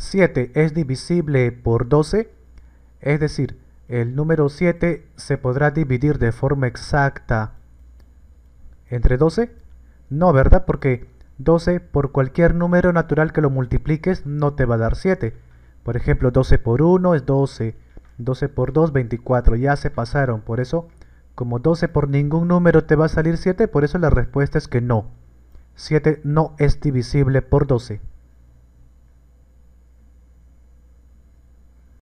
7 es divisible por 12, es decir, el número 7 se podrá dividir de forma exacta entre 12. No, ¿verdad? Porque 12 por cualquier número natural que lo multipliques no te va a dar 7. Por ejemplo, 12 por 1 es 12, 12 por 2 24, ya se pasaron. Por eso, como 12 por ningún número te va a salir 7, por eso la respuesta es que no. 7 no es divisible por 12.